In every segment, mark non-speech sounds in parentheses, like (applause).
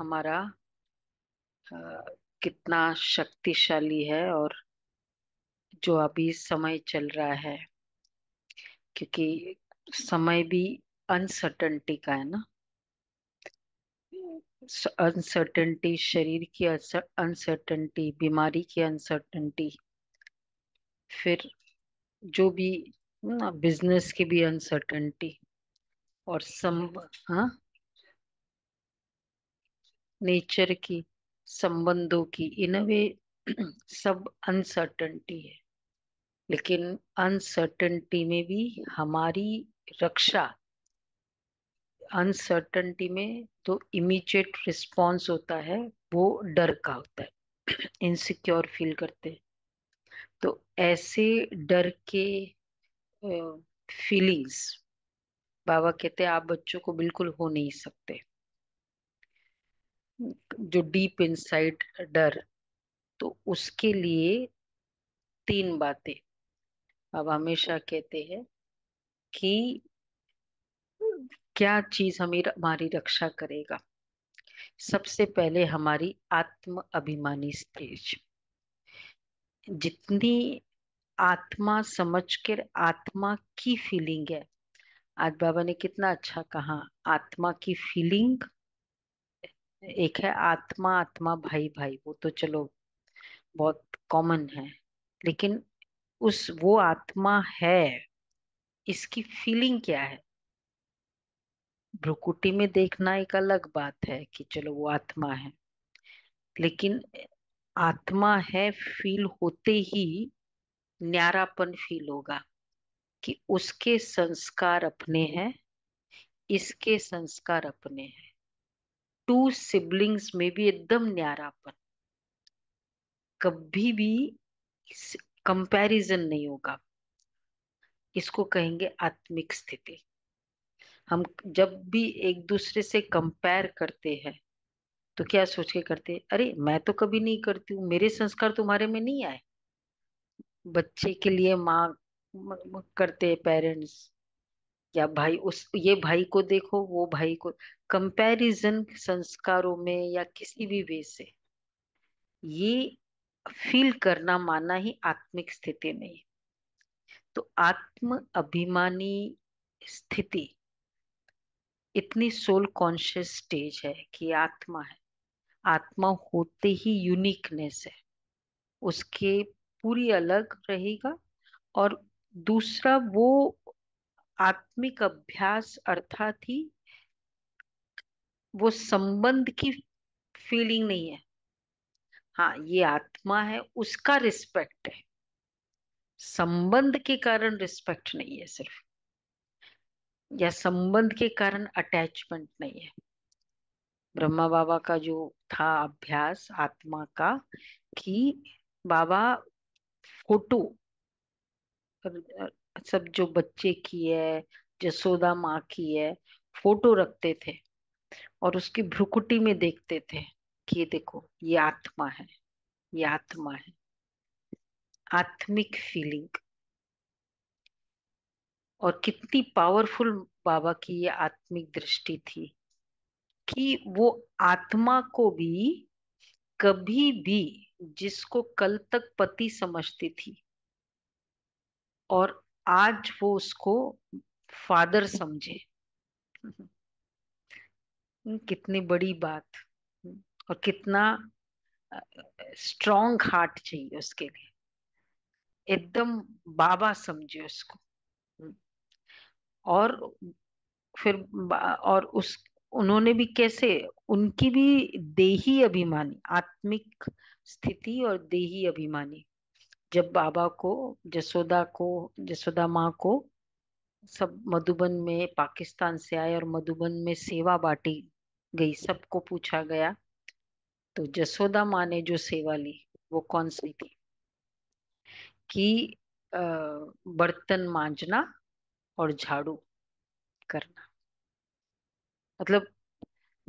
हमारा कितना शक्तिशाली है और जो अभी समय चल रहा है क्योंकि समय भी अनसर्टनटी का है ना अनसर्टनटी शरीर की अनसर्टनटी बीमारी की अनसर्टनटी फिर जो भी ना बिजनेस की भी अनसर्टनटी और सम हाँ नेचर की संबंधों की इन वे (clears throat) सब अनसर्टेंटी है लेकिन अनसर्टेंटी में भी हमारी रक्षा अनसर्टेंटी में तो इमीजिएट रिस्पॉन्स होता है वो डर का होता है इनसिक्योर (clears throat) फील करते हैं तो ऐसे डर के फीलिंग्स बाबा कहते हैं आप बच्चों को बिल्कुल हो नहीं सकते जो डीप इनसाइड डर तो उसके लिए तीन बातें अब हमेशा कहते हैं कि क्या चीज हमें हमारी रक्षा करेगा सबसे पहले हमारी आत्म अभिमानी स्टेज जितनी आत्मा समझ कर आत्मा की फीलिंग है आज बाबा ने कितना अच्छा कहा आत्मा की फीलिंग एक है आत्मा आत्मा भाई भाई वो तो चलो बहुत कॉमन है लेकिन उस वो आत्मा है इसकी फीलिंग क्या है भ्रुकुटी में देखना एक अलग बात है कि चलो वो आत्मा है लेकिन आत्मा है फील होते ही न्यारापन फील होगा कि उसके संस्कार अपने हैं इसके संस्कार अपने हैं टू सिबलिंग्स में भी एकदम न्यारापन कभी भी कंपैरिजन नहीं होगा इसको कहेंगे आत्मिक स्थिति हम जब भी एक दूसरे से कंपेयर करते हैं तो क्या सोच के करते अरे मैं तो कभी नहीं करती हूँ मेरे संस्कार तुम्हारे में नहीं आए बच्चे के लिए माँ करते पेरेंट्स या भाई उस ये भाई को देखो वो भाई को कंपैरिजन संस्कारों में या किसी भी वे से ये फील करना माना ही आत्मिक स्थिति नहीं तो आत्म अभिमानी स्थिति इतनी सोल कॉन्शियस स्टेज है कि आत्मा है आत्मा होते ही यूनिकनेस है उसके पूरी अलग रहेगा और दूसरा वो आत्मिक अभ्यास अर्थात ही वो संबंध की फीलिंग नहीं है हाँ ये आत्मा है उसका रिस्पेक्ट है संबंध के कारण रिस्पेक्ट नहीं है सिर्फ या संबंध के कारण अटैचमेंट नहीं है ब्रह्मा बाबा का जो था अभ्यास आत्मा का कि बाबा फोटो सब जो बच्चे की है जसोदा माँ की है फोटो रखते थे और उसकी भ्रुकुटी में देखते थे कि देखो ये आत्मा है ये आत्मा है आत्मिक फीलिंग और कितनी पावरफुल बाबा की ये आत्मिक दृष्टि थी कि वो आत्मा को भी कभी भी जिसको कल तक पति समझती थी और आज वो उसको फादर समझे हम्म। हम्म, कितनी बड़ी बात हम्म, और कितना स्ट्रॉन्ग हार्ट चाहिए उसके लिए एकदम बाबा समझे उसको और फिर और उस उन्होंने भी कैसे उनकी भी देही अभिमानी आत्मिक स्थिति और देही अभिमानी जब बाबा को जसोदा को जसोदा माँ को सब मधुबन में पाकिस्तान से आए और मधुबन में सेवा बांटी गई सबको पूछा गया तो जसोदा माँ ने जो सेवा ली वो कौन सी थी कि बर्तन मांजना और झाड़ू करना मतलब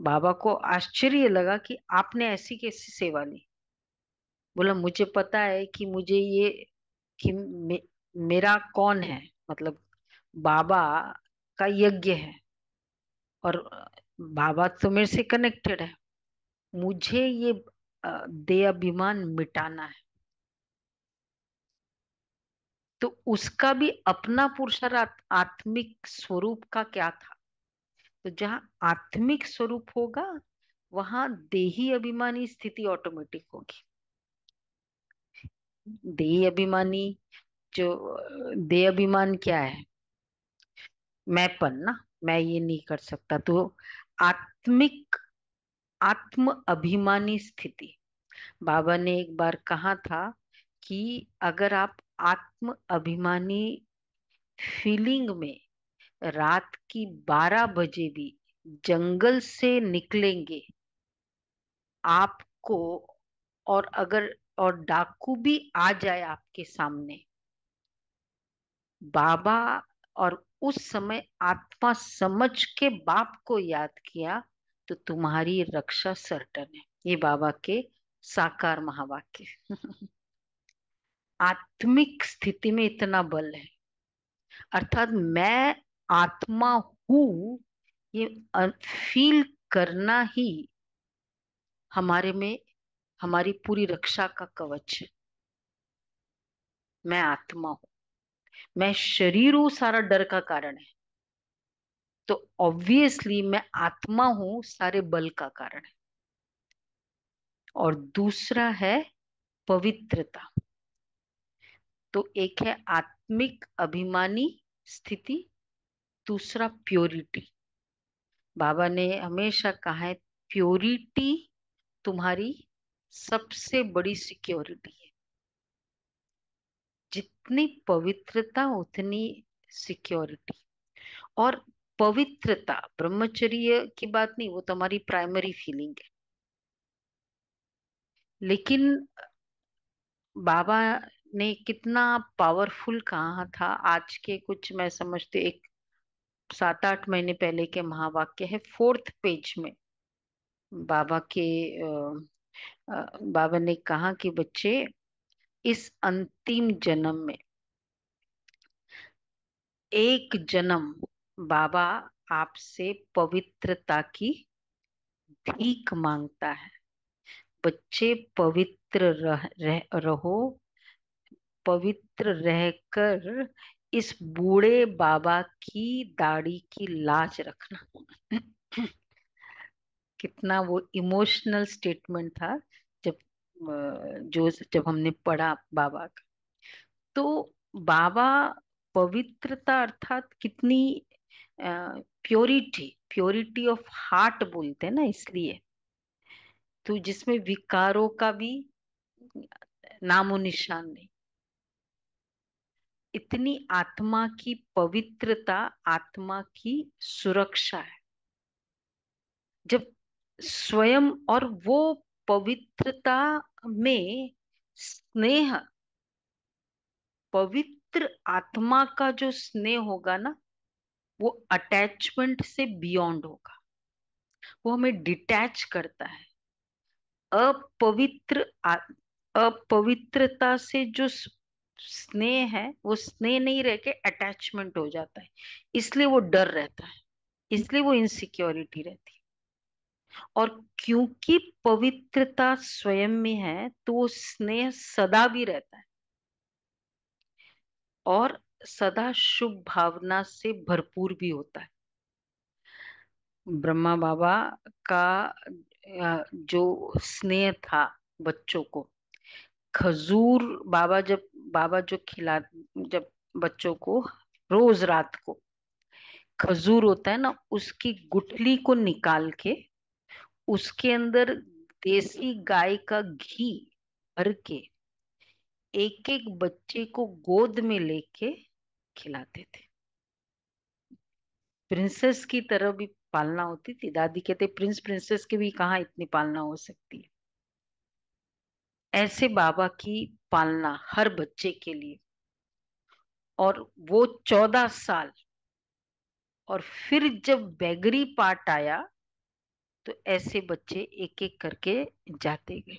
बाबा को आश्चर्य लगा कि आपने ऐसी कैसी सेवा ली बोला मुझे पता है कि मुझे ये कि मे, मेरा कौन है मतलब बाबा का यज्ञ है और बाबा तो मेरे से कनेक्टेड है मुझे ये दे अभिमान मिटाना है तो उसका भी अपना पुरुषार्थ आत्मिक स्वरूप का क्या था तो जहां आत्मिक स्वरूप होगा वहां देही अभिमानी स्थिति ऑटोमेटिक होगी देही अभिमानी जो देह अभिमान क्या है मैंपन ना मैं ये नहीं कर सकता तो आत्मिक आत्म अभिमानी स्थिति बाबा ने एक बार कहा था कि अगर आप आत्म अभिमानी फीलिंग में रात की बारह बजे भी जंगल से निकलेंगे आपको और अगर और डाकू भी आ जाए आपके सामने बाबा और उस समय आत्मा समझ के बाप को याद किया तो तुम्हारी रक्षा सर्टन है ये बाबा के साकार महावाक्य (laughs) आत्मिक स्थिति में इतना बल है अर्थात मैं आत्मा हूं ये फील करना ही हमारे में हमारी पूरी रक्षा का कवच है मैं आत्मा हूं मैं शरीर हूं सारा डर का कारण है तो ऑब्वियसली मैं आत्मा हूं सारे बल का कारण है और दूसरा है पवित्रता तो एक है आत्मिक अभिमानी स्थिति दूसरा प्योरिटी बाबा ने हमेशा कहा है प्योरिटी तुम्हारी सबसे बड़ी सिक्योरिटी है जितनी पवित्रता उतनी सिक्योरिटी और पवित्रता ब्रह्मचर्य की बात नहीं वो तुम्हारी प्राइमरी फीलिंग है लेकिन बाबा ने कितना पावरफुल कहा था आज के कुछ मैं समझती एक सात आठ महीने पहले के महावाक्य है फोर्थ पेज में बाबा के बाबा ने कहा कि बच्चे इस अंतिम जन्म में एक जन्म बाबा आपसे पवित्रता की भीख मांगता है बच्चे पवित्र रह, रह, रहो पवित्र रहकर इस बूढ़े बाबा की दाढ़ी की लाज रखना कितना वो इमोशनल स्टेटमेंट था जब जो जब हमने पढ़ा बाबा का तो बाबा पवित्रता अर्थात कितनी प्योरिटी प्योरिटी ऑफ हार्ट बोलते हैं ना इसलिए तो जिसमें विकारों का भी नामो निशान नहीं इतनी आत्मा की पवित्रता आत्मा की सुरक्षा है जब स्वयं और वो पवित्रता में स्नेह पवित्र आत्मा का जो स्नेह होगा ना वो अटैचमेंट से बियॉन्ड होगा वो हमें डिटैच करता है अपवित्र अपवित्रता से जो स्नेह है वो स्नेह नहीं रह के अटैचमेंट हो जाता है इसलिए वो डर रहता है इसलिए वो इनसिक्योरिटी रहती है और क्योंकि पवित्रता स्वयं में है तो स्नेह सदा भी रहता है और सदा शुभ भावना से भरपूर भी होता है ब्रह्मा बाबा का जो स्नेह था बच्चों को खजूर बाबा जब बाबा जो खिला जब बच्चों को रोज रात को खजूर होता है ना उसकी गुठली को निकाल के उसके अंदर देसी गाय का घी भर के एक एक बच्चे को गोद में लेके खिलाते थे प्रिंसेस की तरह भी पालना होती थी दादी कहते प्रिंस प्रिंसेस की भी कहा इतनी पालना हो सकती है ऐसे बाबा की पालना हर बच्चे के लिए और वो चौदह साल और फिर जब बैगरी पार्ट आया तो ऐसे बच्चे एक एक करके जाते गए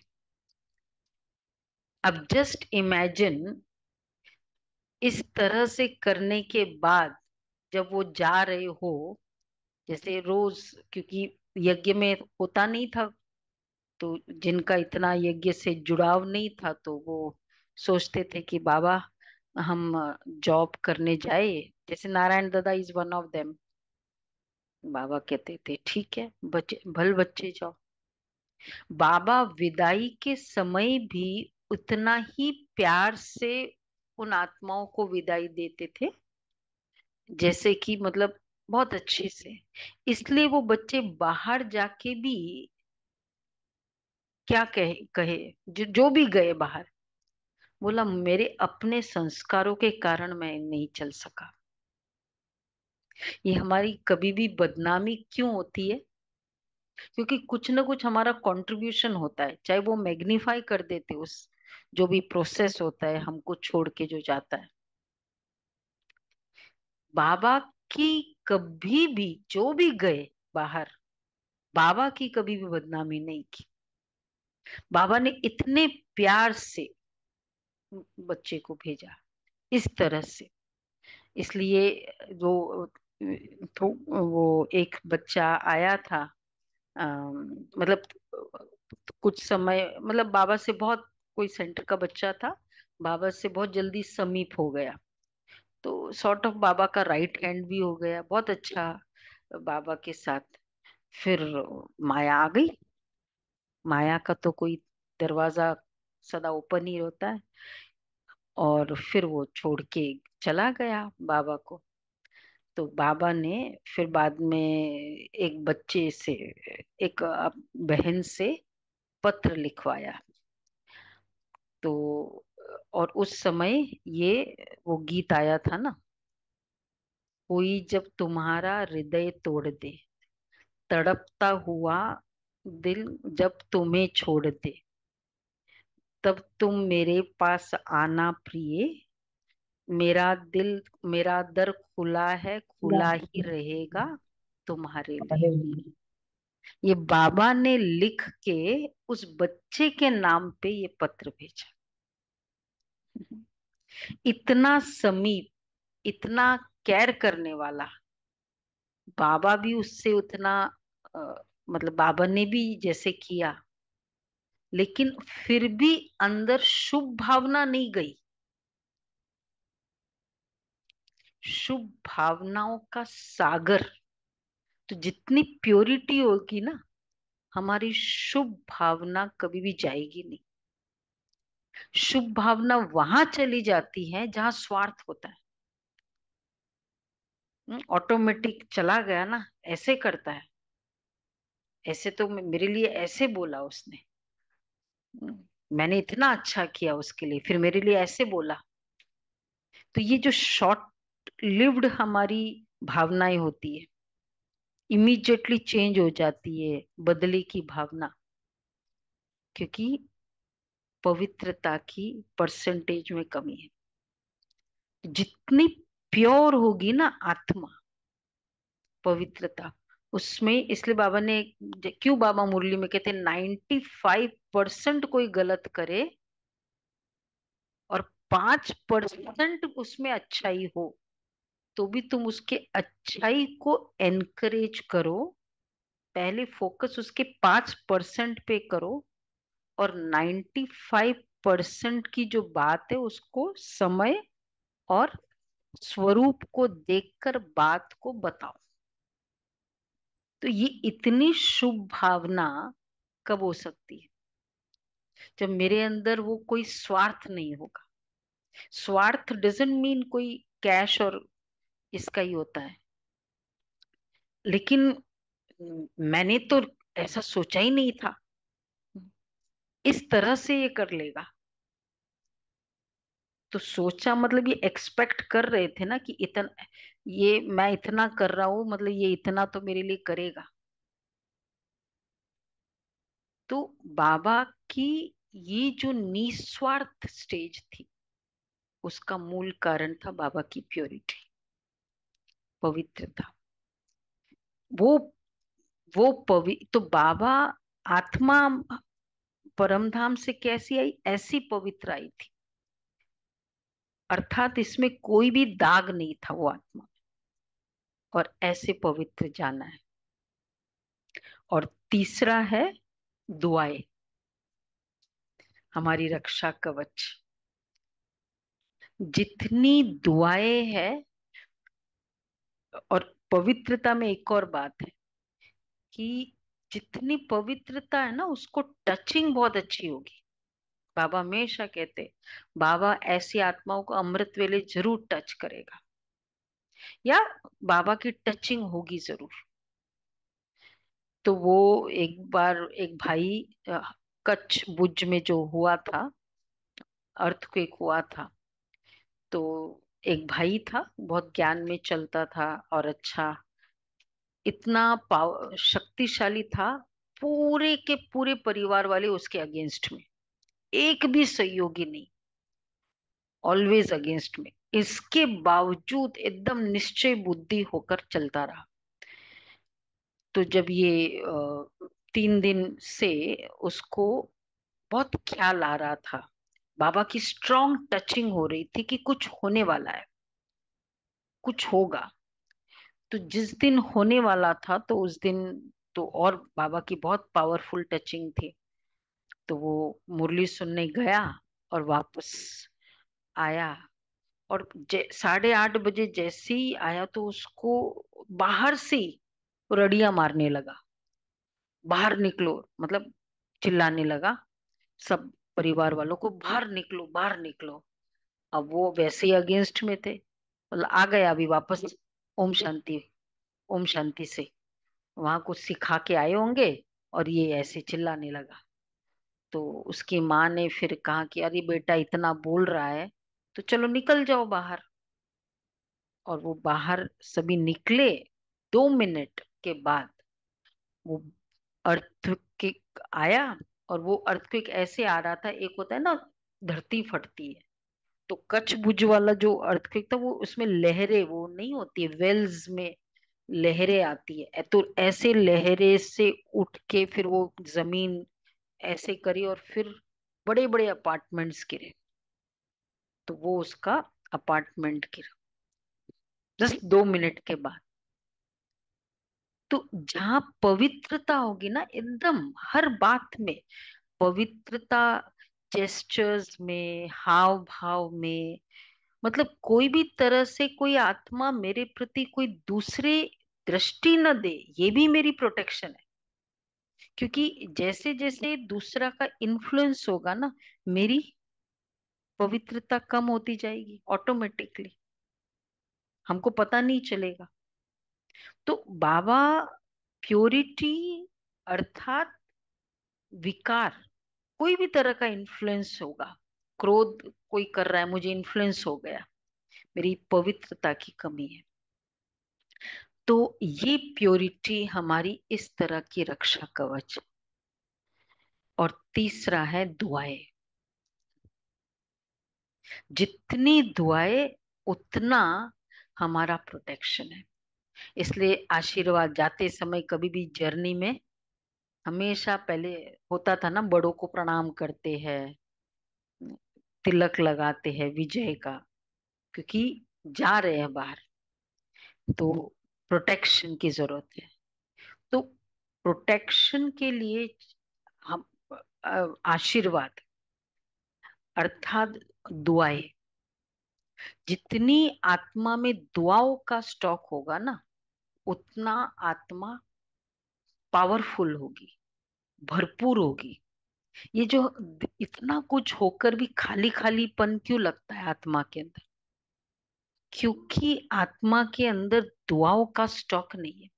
अब जस्ट इमेजिन इस तरह से करने के बाद जब वो जा रहे हो जैसे रोज क्योंकि यज्ञ में होता नहीं था तो जिनका इतना यज्ञ से जुड़ाव नहीं था तो वो सोचते थे कि बाबा हम जॉब करने जाए जैसे नारायण दादा इज वन ऑफ देम बाबा कहते थे ठीक है बच्चे भल बच्चे जाओ बाबा विदाई के समय भी उतना ही प्यार से उन आत्माओं को विदाई देते थे जैसे कि मतलब बहुत अच्छे से इसलिए वो बच्चे बाहर जाके भी क्या कहे कहे जो, जो भी गए बाहर बोला मेरे अपने संस्कारों के कारण मैं नहीं चल सका ये हमारी कभी भी बदनामी क्यों होती है क्योंकि कुछ ना कुछ हमारा कंट्रीब्यूशन होता है चाहे वो मैग्निफाई कर देते उस जो भी प्रोसेस होता है हमको छोड़ के जो जाता है बाबा की कभी भी जो भी गए बाहर बाबा की कभी भी बदनामी नहीं की बाबा ने इतने प्यार से बच्चे को भेजा इस तरह से इसलिए जो तो वो एक बच्चा आया था आ, मतलब कुछ समय मतलब बाबा से बहुत कोई सेंटर का बच्चा था बाबा से बहुत जल्दी समीप हो गया तो सॉर्ट ऑफ बाबा का राइट हैंड भी हो गया बहुत अच्छा बाबा के साथ फिर माया आ गई माया का तो कोई दरवाजा सदा ओपन ही होता है और फिर वो छोड़ के चला गया बाबा को तो बाबा ने फिर बाद में एक बच्चे से एक बहन से पत्र लिखवाया तो और उस समय ये वो गीत आया था ना कोई जब तुम्हारा हृदय तोड़ दे तड़पता हुआ दिल जब तुम्हें छोड़ दे तब तुम मेरे पास आना प्रिय मेरा दिल मेरा दर खुला है खुला ही रहेगा तुम्हारे लिए ये बाबा ने लिख के उस बच्चे के नाम पे ये पत्र भेजा इतना समीप इतना केयर करने वाला बाबा भी उससे उतना आ, मतलब बाबा ने भी जैसे किया लेकिन फिर भी अंदर शुभ भावना नहीं गई शुभ भावनाओं का सागर तो जितनी प्योरिटी होगी ना हमारी शुभ भावना कभी भी जाएगी नहीं शुभ भावना वहां चली जाती है जहां स्वार्थ होता है ऑटोमेटिक हम्म, चला गया ना ऐसे करता है ऐसे तो मेरे लिए ऐसे बोला उसने हम्म, मैंने इतना अच्छा किया उसके लिए फिर मेरे लिए ऐसे बोला तो ये जो शॉर्ट लिव्ड हमारी भावनाएं होती है इमीजिएटली चेंज हो जाती है बदले की भावना क्योंकि पवित्रता की परसेंटेज में कमी है जितनी प्योर होगी ना आत्मा पवित्रता उसमें इसलिए बाबा ने क्यों बाबा मुरली में कहते नाइन्टी फाइव परसेंट कोई गलत करे और पांच परसेंट उसमें अच्छाई हो तो भी तुम उसके अच्छाई को एनकरेज करो पहले फोकस उसके पांच परसेंट पे करो और नाइन्टी फाइव परसेंट की जो बात है उसको समय और स्वरूप को देखकर बात को बताओ तो ये इतनी शुभ भावना कब हो सकती है जब मेरे अंदर वो कोई स्वार्थ नहीं होगा स्वार्थ डजेंट मीन कोई कैश और इसका ही होता है लेकिन मैंने तो ऐसा सोचा ही नहीं था इस तरह से ये कर लेगा तो सोचा मतलब ये एक्सपेक्ट कर रहे थे ना कि इतना ये मैं इतना कर रहा हूं मतलब ये इतना तो मेरे लिए करेगा तो बाबा की ये जो निस्वार्थ स्टेज थी उसका मूल कारण था बाबा की प्योरिटी पवित्र था वो वो पवि तो बाबा आत्मा परमधाम से कैसी आई ऐसी पवित्र आई थी अर्थात इसमें कोई भी दाग नहीं था वो आत्मा और ऐसे पवित्र जाना है और तीसरा है दुआएं हमारी रक्षा कवच जितनी दुआएं है और पवित्रता में एक और बात है कि जितनी पवित्रता है ना उसको टचिंग बहुत अच्छी होगी बाबा हमेशा कहते बाबा ऐसी आत्माओं को अमृत वेले जरूर टच करेगा या बाबा की टचिंग होगी जरूर तो वो एक बार एक भाई कच्छ भुज में जो हुआ था अर्थक्वेक हुआ था तो एक भाई था बहुत ज्ञान में चलता था और अच्छा इतना पाव शक्तिशाली था पूरे के पूरे परिवार वाले उसके अगेंस्ट में एक भी सहयोगी नहीं ऑलवेज अगेंस्ट में इसके बावजूद एकदम निश्चय बुद्धि होकर चलता रहा तो जब ये तीन दिन से उसको बहुत ख्याल आ रहा था बाबा की स्ट्रॉन्ग टचिंग हो रही थी कि कुछ होने वाला है कुछ होगा तो जिस दिन होने वाला था तो उस दिन तो और बाबा की बहुत पावरफुल टचिंग थी तो वो मुरली सुनने गया और वापस आया और साढ़े आठ बजे जैसे ही आया तो उसको बाहर से रड़िया मारने लगा बाहर निकलो मतलब चिल्लाने लगा सब परिवार (laughs) वालों को बाहर निकलो बाहर निकलो अब वो वैसे ही अगेंस्ट में थे मतलब आ गया अभी वापस ओम शांति ओम शांति से वहां कुछ सिखा के आए होंगे और ये ऐसे चिल्लाने लगा तो उसकी माँ ने फिर कहा कि अरे बेटा इतना बोल रहा है तो चलो निकल जाओ बाहर और वो बाहर सभी निकले दो मिनट के बाद वो अर्थ के आया और वो अर्थक्विक ऐसे आ रहा था एक होता है ना धरती फटती है तो कच्छ भुज वाला जो अर्थक्विक था वो उसमें लहरें वो नहीं होती है वेल्स में लहरें आती है तो ऐसे लहरें से उठ के फिर वो जमीन ऐसे करी और फिर बड़े बड़े अपार्टमेंट्स गिरे तो वो उसका अपार्टमेंट गिरा जस्ट दो मिनट के बाद तो जहाँ पवित्रता होगी ना एकदम हर बात में पवित्रता जेस्टर्स में हाव भाव में मतलब कोई भी तरह से कोई आत्मा मेरे प्रति कोई दूसरे दृष्टि न दे ये भी मेरी प्रोटेक्शन है क्योंकि जैसे जैसे दूसरा का इन्फ्लुएंस होगा ना मेरी पवित्रता कम होती जाएगी ऑटोमेटिकली हमको पता नहीं चलेगा तो बाबा प्योरिटी अर्थात विकार कोई भी तरह का इन्फ्लुएंस होगा क्रोध कोई कर रहा है मुझे इन्फ्लुएंस हो गया मेरी पवित्रता की कमी है तो ये प्योरिटी हमारी इस तरह की रक्षा कवच और तीसरा है दुआएं जितनी दुआएं उतना हमारा प्रोटेक्शन है इसलिए आशीर्वाद जाते समय कभी भी जर्नी में हमेशा पहले होता था ना बड़ों को प्रणाम करते हैं तिलक लगाते हैं विजय का क्योंकि जा रहे हैं बाहर तो प्रोटेक्शन की जरूरत है तो प्रोटेक्शन के लिए हम आशीर्वाद अर्थात दुआएं जितनी आत्मा में दुआओं का स्टॉक होगा ना उतना आत्मा पावरफुल होगी भरपूर होगी ये जो इतना कुछ होकर भी खाली खाली पन क्यों लगता है आत्मा के अंदर क्योंकि आत्मा के अंदर दुआओं का स्टॉक नहीं है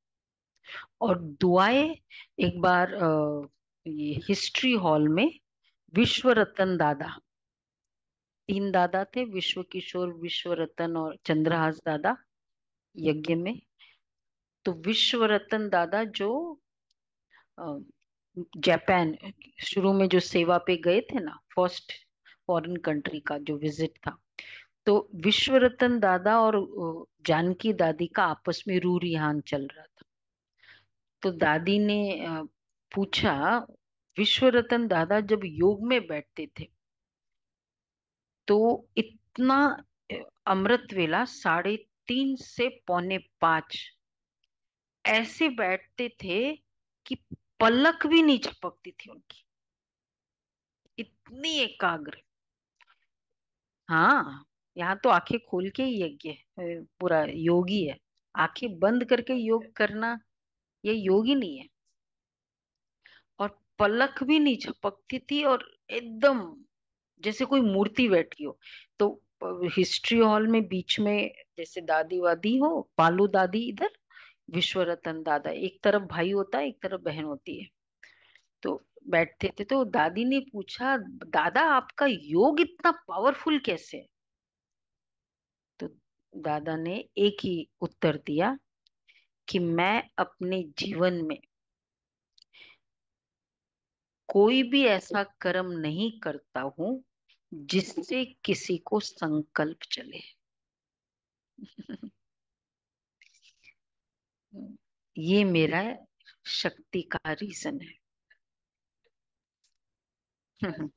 और दुआएं एक बार ये हिस्ट्री हॉल में विश्व रतन दादा तीन दादा थे विश्व किशोर विश्व रतन और चंद्रहास दादा यज्ञ में तो विश्व रतन दादा जो जापान शुरू में जो सेवा पे गए थे ना फर्स्ट फॉरेन कंट्री का जो विजिट था तो विश्व रतन दादा और जानकी दादी का आपस में रू रिहान चल रहा था तो दादी ने पूछा विश्व रतन दादा जब योग में बैठते थे तो इतना अमृत वेला साढ़े तीन से पौने पांच ऐसे बैठते थे कि पलक भी नहीं चपकती थी उनकी इतनी एकाग्र हाँ यहाँ तो आंखें खोल के ही यज्ञ पूरा योगी है आंखें बंद करके योग करना ये योगी नहीं है और पलक भी नहीं झपकती थी और एकदम जैसे कोई मूर्ति बैठी हो तो हिस्ट्री हॉल में बीच में जैसे दादी वादी हो पालू दादी इधर विश्व रतन दादा एक तरफ भाई होता है एक तरफ बहन होती है तो बैठते थे तो दादी ने पूछा दादा आपका योग इतना पावरफुल कैसे है तो दादा ने एक ही उत्तर दिया कि मैं अपने जीवन में कोई भी ऐसा कर्म नहीं करता हूं जिससे किसी को संकल्प चले (laughs) ये मेरा शक्ति का रीजन है हम्म।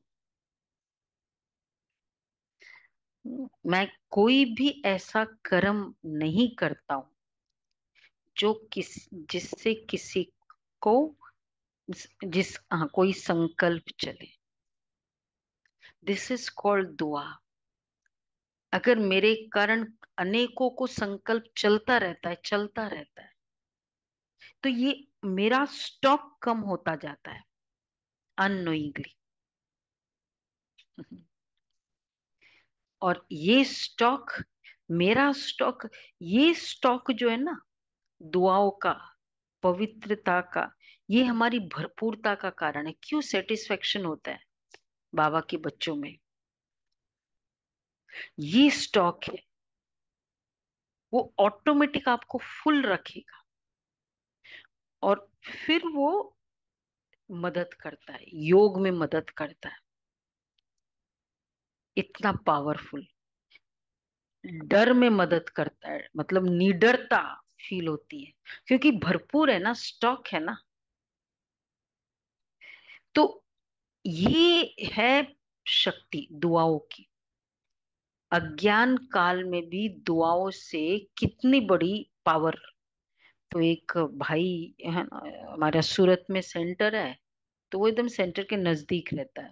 मैं कोई भी ऐसा कर्म नहीं करता हूं जो किस जिससे किसी को जिस हाँ कोई संकल्प चले दिस इज कॉल्ड दुआ अगर मेरे कारण अनेकों को संकल्प चलता रहता है चलता रहता है तो ये मेरा स्टॉक कम होता जाता है अनोइंगली और ये स्टॉक मेरा स्टॉक ये स्टॉक जो है ना दुआओं का पवित्रता का ये हमारी भरपूरता का कारण है क्यों सेटिस्फेक्शन होता है बाबा के बच्चों में ये स्टॉक है वो ऑटोमेटिक आपको फुल रखेगा और फिर वो मदद करता है योग में मदद करता है इतना पावरफुल डर में मदद करता है मतलब निडरता फील होती है क्योंकि भरपूर है ना स्टॉक है ना तो ये है शक्ति दुआओं की अज्ञान काल में भी दुआओं से कितनी बड़ी पावर तो एक भाई है ना हमारा सूरत में सेंटर है तो वो एकदम सेंटर के नज़दीक रहता है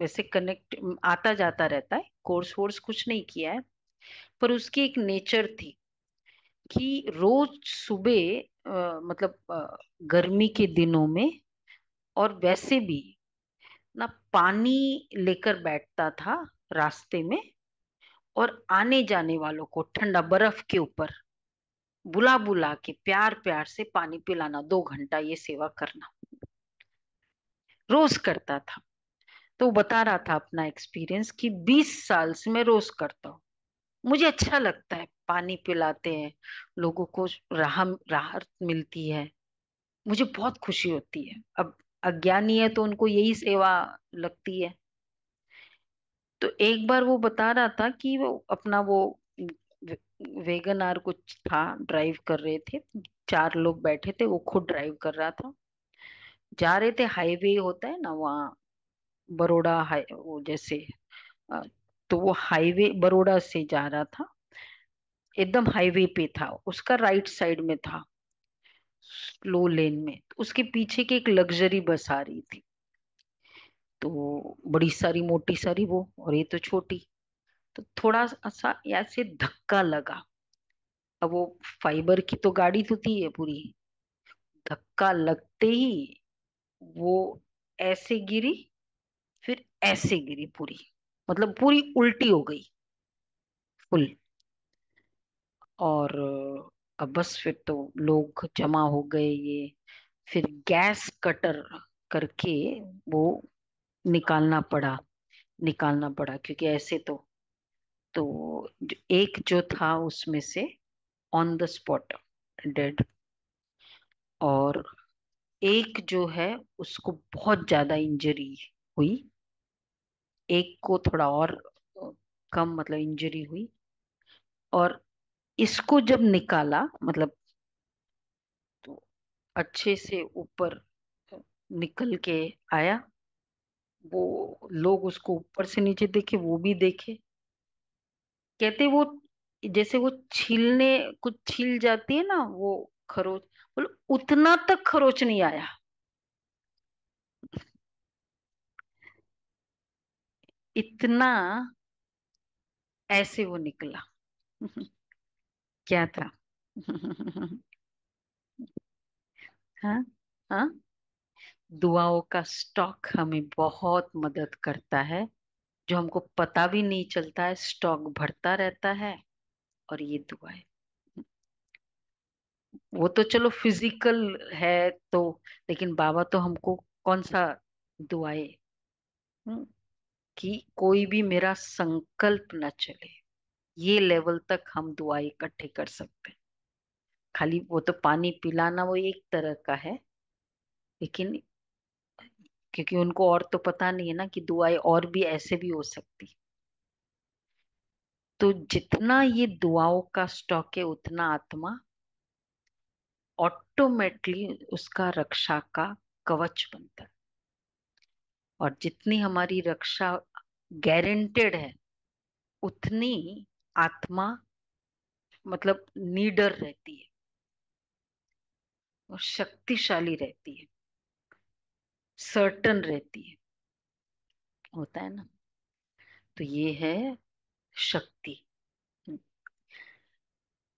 वैसे कनेक्ट आता जाता रहता है कोर्स वोर्स कुछ नहीं किया है पर उसकी एक नेचर थी कि रोज सुबह मतलब आ, गर्मी के दिनों में और वैसे भी ना पानी लेकर बैठता था रास्ते में और आने जाने वालों को ठंडा बर्फ के ऊपर बुला बुला के प्यार प्यार से पानी पिलाना दो घंटा ये सेवा करना रोज करता था तो बता रहा था अपना एक्सपीरियंस कि 20 साल से मैं रोज करता हूँ मुझे अच्छा लगता है पानी पिलाते हैं लोगों को राह राहत मिलती है मुझे बहुत खुशी होती है अब अज्ञानी है तो उनको यही सेवा लगती है तो एक बार वो बता रहा था कि वो अपना वो वेगन आर कुछ था ड्राइव कर रहे थे चार लोग बैठे थे वो खुद ड्राइव कर रहा था जा रहे थे हाईवे होता है ना वहाँ बरोडा हाई वो जैसे तो वो हाईवे बरोड़ा से जा रहा था एकदम हाईवे पे था उसका राइट साइड में था स्लो लेन में उसके पीछे की एक लग्जरी बस आ रही थी तो बड़ी सारी मोटी सारी वो और ये तो छोटी तो थोड़ा सा ऐसे धक्का लगा अब वो फाइबर की तो गाड़ी तो थी है पूरी धक्का लगते ही वो ऐसे गिरी फिर ऐसे गिरी पूरी मतलब पूरी उल्टी हो गई फुल और अब बस फिर तो लोग जमा हो गए ये फिर गैस कटर करके वो निकालना पड़ा निकालना पड़ा क्योंकि ऐसे तो तो एक जो था उसमें से ऑन द स्पॉट डेड और एक जो है उसको बहुत ज्यादा इंजरी हुई एक को थोड़ा और कम मतलब इंजरी हुई और इसको जब निकाला मतलब तो अच्छे से ऊपर निकल के आया वो लोग उसको ऊपर से नीचे देखे वो भी देखे कहते वो जैसे वो छीलने कुछ छील जाती है ना वो खरोच बोलो उतना तक खरोच नहीं आया इतना ऐसे वो निकला (laughs) क्या था (laughs) हाँ हाँ दुआओं का स्टॉक हमें बहुत मदद करता है जो हमको पता भी नहीं चलता है स्टॉक बढ़ता रहता है और ये दुआएं वो तो चलो फिजिकल है तो लेकिन बाबा तो हमको कौन सा दुआएं हम्म, कि कोई भी मेरा संकल्प न चले ये लेवल तक हम दुआएं इकट्ठे कर सकते हैं खाली वो तो पानी पिलाना वो एक तरह का है लेकिन क्योंकि उनको और तो पता नहीं है ना कि दुआएं और भी ऐसे भी हो सकती तो जितना ये दुआओं का स्टॉक है उतना आत्मा ऑटोमेटली उसका रक्षा का कवच बनता है और जितनी हमारी रक्षा गारंटेड है उतनी आत्मा मतलब नीडर रहती है और शक्तिशाली रहती है सर्टन रहती है होता है ना तो ये है शक्ति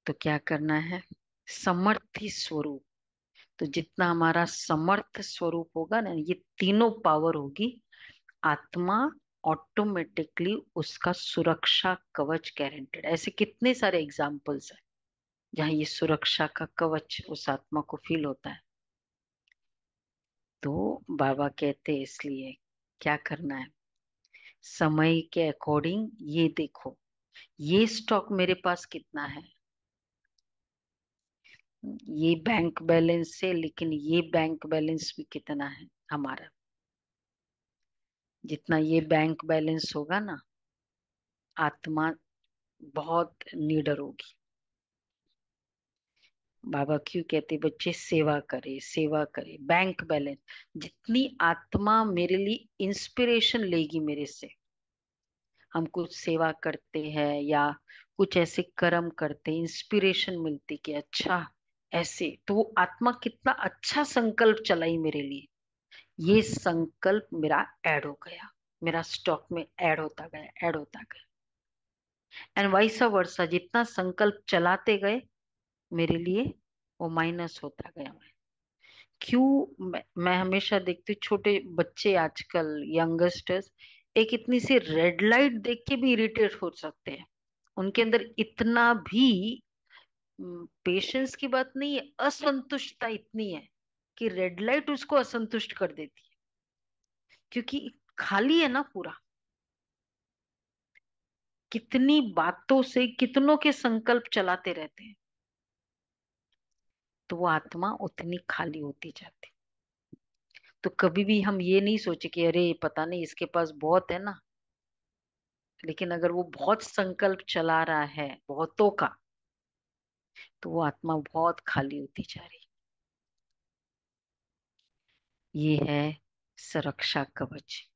तो क्या करना है समर्थी स्वरूप तो जितना हमारा समर्थ स्वरूप होगा ना ये तीनों पावर होगी आत्मा ऑटोमेटिकली उसका सुरक्षा कवच गारंटेड ऐसे कितने सारे एग्जाम्पल्स हैं जहां ये सुरक्षा का कवच उस आत्मा को फील होता है तो बाबा कहते इसलिए क्या करना है समय के अकॉर्डिंग ये देखो ये स्टॉक मेरे पास कितना है ये बैंक बैलेंस है लेकिन ये बैंक बैलेंस भी कितना है हमारा जितना ये बैंक बैलेंस होगा ना आत्मा बहुत निडर होगी बाबा क्यों कहते बच्चे सेवा करे सेवा करे बैंक बैलेंस जितनी आत्मा मेरे लिए इंस्पिरेशन लेगी मेरे से हम कुछ सेवा करते हैं या कुछ ऐसे कर्म करते इंस्पिरेशन मिलती कि अच्छा ऐसे तो वो आत्मा कितना अच्छा संकल्प चलाई मेरे लिए ये संकल्प मेरा ऐड हो गया मेरा स्टॉक में ऐड होता गया ऐड होता गया एंड वाइस वर्षा जितना संकल्प चलाते गए मेरे लिए वो माइनस होता गया मैं क्यों मैं, मैं हमेशा देखती हूँ छोटे बच्चे आजकल यंगस्टर्स एक इतनी सी रेड लाइट देख के भी इरिटेट हो सकते हैं उनके अंदर इतना भी पेशेंस की बात नहीं है असंतुष्टता इतनी है कि रेड लाइट उसको असंतुष्ट कर देती है क्योंकि खाली है ना पूरा कितनी बातों से कितनों के संकल्प चलाते रहते हैं तो वो आत्मा उतनी खाली होती जाती तो कभी भी हम ये नहीं सोचे कि अरे पता नहीं इसके पास बहुत है ना लेकिन अगर वो बहुत संकल्प चला रहा है बहुतों का तो वो आत्मा बहुत खाली होती जा रही ये है सुरक्षा कवच